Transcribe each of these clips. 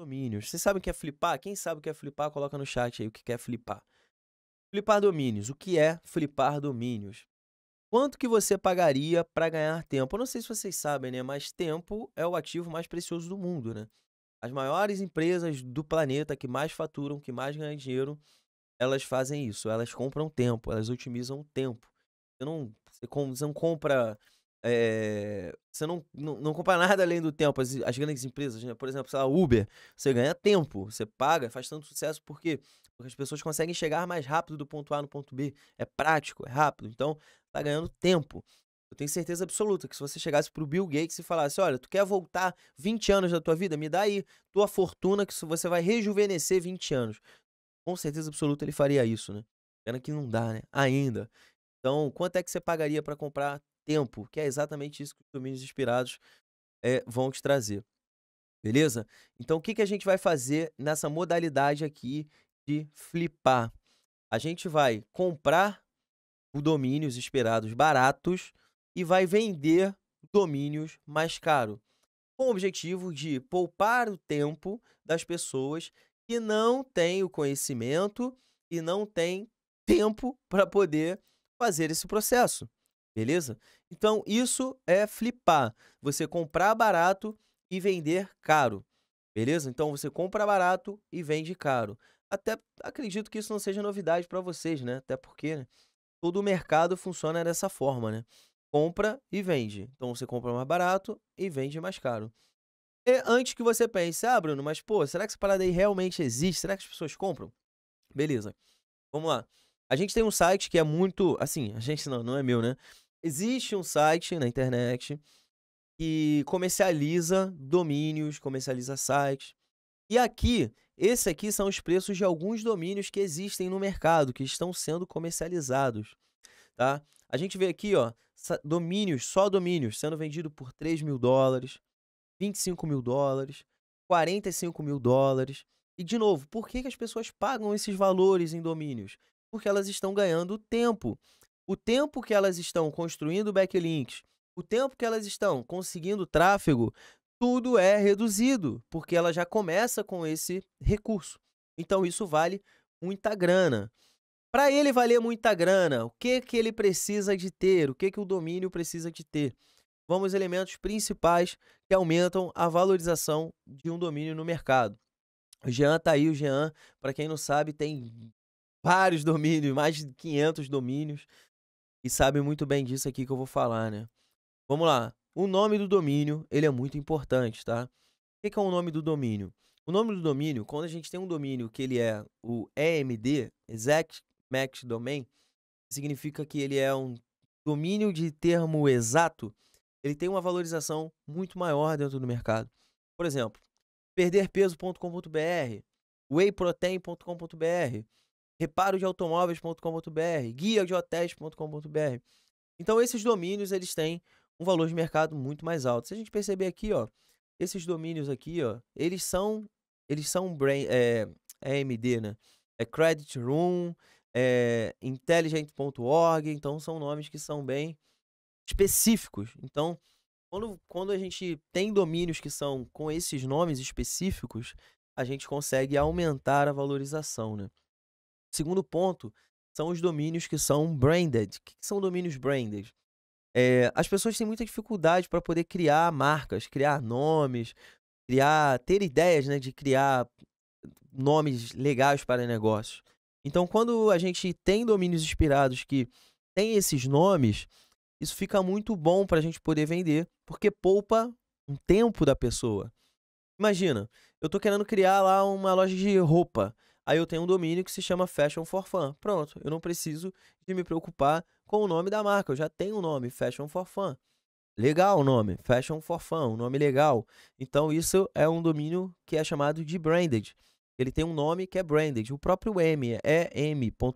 domínios. Vocês sabem o que é flipar? Quem sabe o que é flipar, coloca no chat aí o que é flipar. Flipar domínios. O que é flipar domínios? Quanto que você pagaria para ganhar tempo? Eu não sei se vocês sabem, né? Mas tempo é o ativo mais precioso do mundo, né? As maiores empresas do planeta que mais faturam, que mais ganham dinheiro, elas fazem isso. Elas compram tempo, elas otimizam o tempo. Você não, você não compra é, você não, não, não, compra nada além do tempo. As, as grandes empresas, né? por exemplo, a Uber, você ganha tempo, você paga, faz tanto sucesso por quê? Porque as pessoas conseguem chegar mais rápido do ponto A no ponto B. É prático, é rápido, então tá ganhando tempo. Eu tenho certeza absoluta que se você chegasse pro Bill Gates e falasse: Olha, tu quer voltar 20 anos da tua vida? Me dá aí tua fortuna que você vai rejuvenescer 20 anos. Com certeza absoluta ele faria isso, né? Pena que não dá, né? Ainda. Então, quanto é que você pagaria para comprar tempo, que é exatamente isso que os domínios inspirados é, vão te trazer. Beleza? Então, o que, que a gente vai fazer nessa modalidade aqui de flipar? A gente vai comprar os domínios inspirados baratos e vai vender domínios mais caros, com o objetivo de poupar o tempo das pessoas que não têm o conhecimento e não têm tempo para poder fazer esse processo. Beleza? Então, isso é flipar. Você comprar barato e vender caro. Beleza? Então você compra barato e vende caro. Até acredito que isso não seja novidade para vocês, né? Até porque né? todo o mercado funciona dessa forma, né? Compra e vende. Então você compra mais barato e vende mais caro. E antes que você pense, ah, Bruno, mas pô, será que essa parada aí realmente existe? Será que as pessoas compram? Beleza. Vamos lá. A gente tem um site que é muito. Assim, a gente não, não é meu, né? Existe um site na internet que comercializa domínios, comercializa sites. E aqui, esse aqui são os preços de alguns domínios que existem no mercado, que estão sendo comercializados, tá? A gente vê aqui, ó, domínios, só domínios, sendo vendido por 3 mil dólares, 25 mil dólares, 45 mil dólares. E, de novo, por que, que as pessoas pagam esses valores em domínios? Porque elas estão ganhando tempo o tempo que elas estão construindo backlinks, o tempo que elas estão conseguindo tráfego, tudo é reduzido, porque ela já começa com esse recurso. Então isso vale muita grana. Para ele valer muita grana, o que que ele precisa de ter? O que que o domínio precisa de ter? Vamos elementos principais que aumentam a valorização de um domínio no mercado. O Jean tá aí, o Jean, para quem não sabe, tem vários domínios, mais de 500 domínios e sabe muito bem disso aqui que eu vou falar, né? Vamos lá. O nome do domínio, ele é muito importante, tá? O que é o nome do domínio? O nome do domínio, quando a gente tem um domínio que ele é o EMD, Exact Match Domain, significa que ele é um domínio de termo exato, ele tem uma valorização muito maior dentro do mercado. Por exemplo, perderpeso.com.br, wheyprotein.com.br, de hotéis.com.br. Então esses domínios eles têm um valor de mercado muito mais alto. Se a gente perceber aqui, ó, esses domínios aqui, ó, eles são eles são é, é AMD, né? É Credit Room, é intelligent.org, então são nomes que são bem específicos. Então, quando, quando a gente tem domínios que são com esses nomes específicos, a gente consegue aumentar a valorização, né? Segundo ponto são os domínios que são branded. O que são domínios branded? É, as pessoas têm muita dificuldade para poder criar marcas, criar nomes, criar, ter ideias, né, de criar nomes legais para negócios. Então, quando a gente tem domínios inspirados que tem esses nomes, isso fica muito bom para a gente poder vender, porque poupa um tempo da pessoa. Imagina, eu estou querendo criar lá uma loja de roupa. Aí eu tenho um domínio que se chama Fashion for Fun. Pronto, eu não preciso de me preocupar com o nome da marca. Eu já tenho o um nome, Fashion for Fun. Legal o nome, Fashion for Fun, um nome legal. Então isso é um domínio que é chamado de branded. Ele tem um nome que é branded. O próprio M é em.com.br,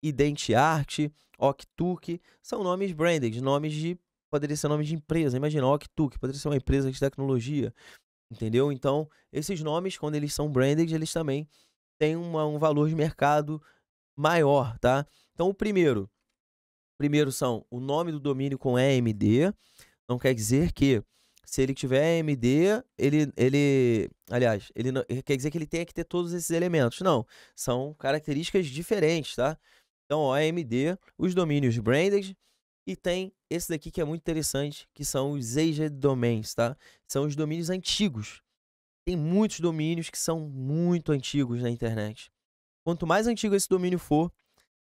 IdentArt, Octuk, são nomes branded, nomes de poderia ser nome de empresa. Imagina Octuk, poderia ser uma empresa de tecnologia, entendeu? Então, esses nomes quando eles são branded, eles também tem uma, um valor de mercado maior, tá? Então, o primeiro, primeiro são o nome do domínio com EMD. Não quer dizer que se ele tiver EMD, ele, ele, aliás, ele não, quer dizer que ele tem que ter todos esses elementos. Não, são características diferentes, tá? Então, ó, AMD, os domínios branded e tem esse daqui que é muito interessante, que são os aged domains, tá? São os domínios antigos. Tem muitos domínios que são muito antigos na internet. Quanto mais antigo esse domínio for,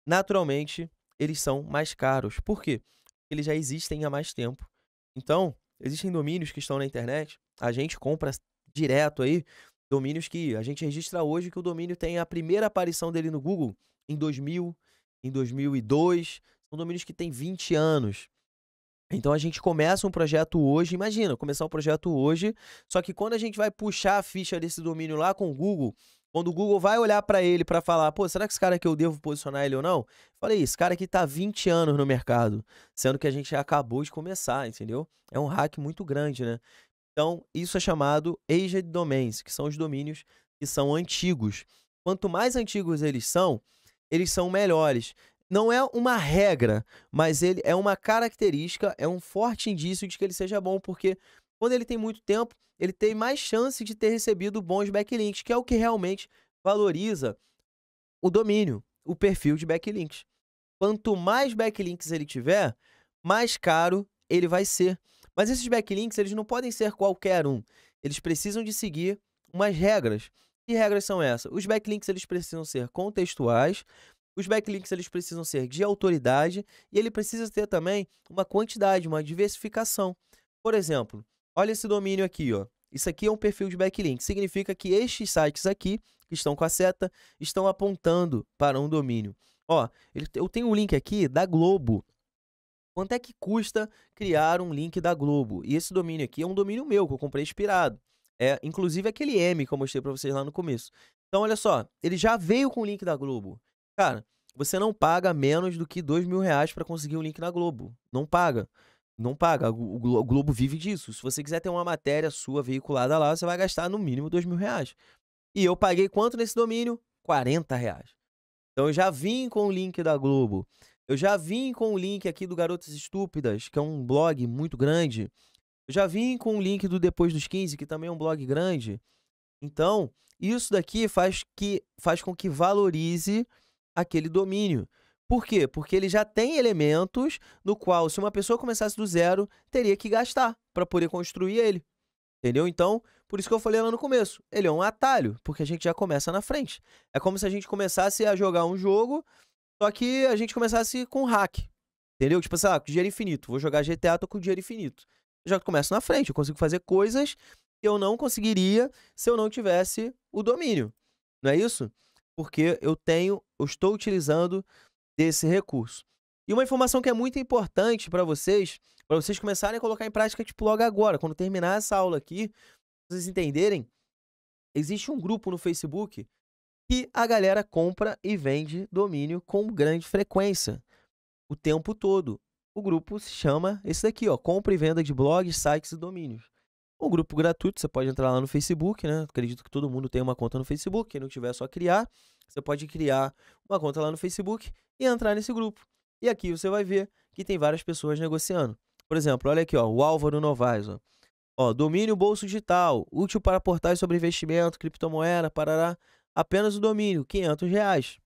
naturalmente eles são mais caros. Por quê? Porque eles já existem há mais tempo. Então, existem domínios que estão na internet, a gente compra direto aí, domínios que a gente registra hoje que o domínio tem a primeira aparição dele no Google em 2000, em 2002. São domínios que têm 20 anos. Então a gente começa um projeto hoje, imagina, começar um projeto hoje, só que quando a gente vai puxar a ficha desse domínio lá com o Google, quando o Google vai olhar para ele para falar, pô, será que esse cara aqui eu devo posicionar ele ou não? falei, esse cara aqui tá 20 anos no mercado, sendo que a gente acabou de começar, entendeu? É um hack muito grande, né? Então, isso é chamado aged domains, que são os domínios que são antigos. Quanto mais antigos eles são, eles são melhores não é uma regra, mas ele é uma característica, é um forte indício de que ele seja bom, porque quando ele tem muito tempo, ele tem mais chance de ter recebido bons backlinks, que é o que realmente valoriza o domínio, o perfil de backlinks. Quanto mais backlinks ele tiver, mais caro ele vai ser. Mas esses backlinks, eles não podem ser qualquer um. Eles precisam de seguir umas regras. Que regras são essas? Os backlinks eles precisam ser contextuais, os backlinks eles precisam ser de autoridade e ele precisa ter também uma quantidade, uma diversificação. Por exemplo, olha esse domínio aqui, ó. Isso aqui é um perfil de backlink. Significa que estes sites aqui, que estão com a seta, estão apontando para um domínio. Ó, eu tenho um link aqui da Globo. Quanto é que custa criar um link da Globo? E esse domínio aqui é um domínio meu, que eu comprei expirado. É, inclusive aquele M que eu mostrei para vocês lá no começo. Então, olha só, ele já veio com o link da Globo. Cara, você não paga menos do que dois mil reais para conseguir um link na Globo. Não paga. Não paga. O Globo vive disso. Se você quiser ter uma matéria sua veiculada lá, você vai gastar no mínimo dois mil reais. E eu paguei quanto nesse domínio? 40 reais. Então eu já vim com o link da Globo. Eu já vim com o link aqui do Garotas Estúpidas, que é um blog muito grande. Eu já vim com o link do Depois dos 15, que também é um blog grande. Então, isso daqui faz, que, faz com que valorize aquele domínio. Por quê? Porque ele já tem elementos no qual, se uma pessoa começasse do zero, teria que gastar para poder construir ele. Entendeu? Então, por isso que eu falei lá no começo, ele é um atalho, porque a gente já começa na frente. É como se a gente começasse a jogar um jogo, só que a gente começasse com hack. Entendeu? Tipo assim, ah, com dinheiro infinito. Vou jogar GTA, tô com dinheiro infinito. Eu já começo na frente, eu consigo fazer coisas que eu não conseguiria se eu não tivesse o domínio. Não é isso? Porque eu tenho eu estou utilizando desse recurso. E uma informação que é muito importante para vocês, para vocês começarem a colocar em prática tipo logo agora, quando terminar essa aula aqui, vocês entenderem, existe um grupo no Facebook que a galera compra e vende domínio com grande frequência, o tempo todo. O grupo se chama esse daqui, ó, compra e venda de blogs, sites e domínios um grupo gratuito, você pode entrar lá no Facebook, né? Acredito que todo mundo tem uma conta no Facebook. Quem não tiver é só criar. Você pode criar uma conta lá no Facebook e entrar nesse grupo. E aqui você vai ver que tem várias pessoas negociando. Por exemplo, olha aqui, ó, o Álvaro Novaes, ó. ó domínio bolso digital, útil para portais sobre investimento, criptomoeda, parará. Apenas o domínio, 500 reais.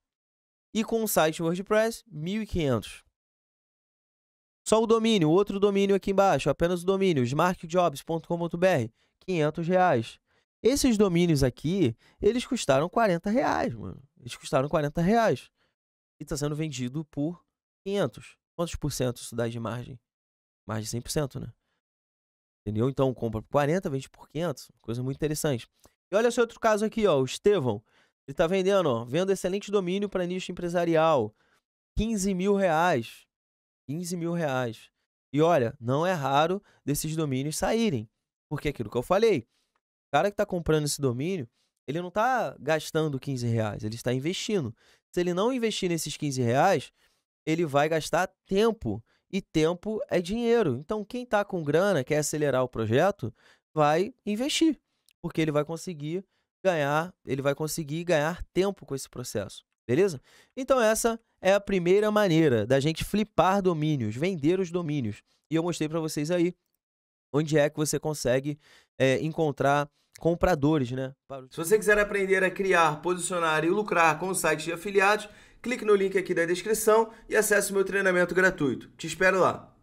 E com o site WordPress, 1.500. Só o domínio, outro domínio aqui embaixo, apenas o domínio, smartjobs.com.br, 500 reais. Esses domínios aqui, eles custaram 40 reais, mano. Eles custaram 40 reais. E está sendo vendido por 500. Quantos por cento isso dá de margem? Mais de 100%, né? Entendeu? Então, compra por 40, vende por 500. Coisa muito interessante. E olha esse outro caso aqui, ó. O Estevão. Ele está vendendo, ó. Vendo excelente domínio para nicho empresarial. 15 mil reais. 15 mil reais. E olha, não é raro desses domínios saírem. Porque é aquilo que eu falei, o cara que está comprando esse domínio, ele não está gastando 15 reais, ele está investindo. Se ele não investir nesses 15 reais, ele vai gastar tempo. E tempo é dinheiro. Então, quem está com grana, quer acelerar o projeto, vai investir. Porque ele vai conseguir ganhar, ele vai conseguir ganhar tempo com esse processo. Beleza? Então, essa é a primeira maneira da gente flipar domínios, vender os domínios. E eu mostrei para vocês aí onde é que você consegue é, encontrar compradores, né? Se você quiser aprender a criar, posicionar e lucrar com o site de afiliados, clique no link aqui da descrição e acesse o meu treinamento gratuito. Te espero lá.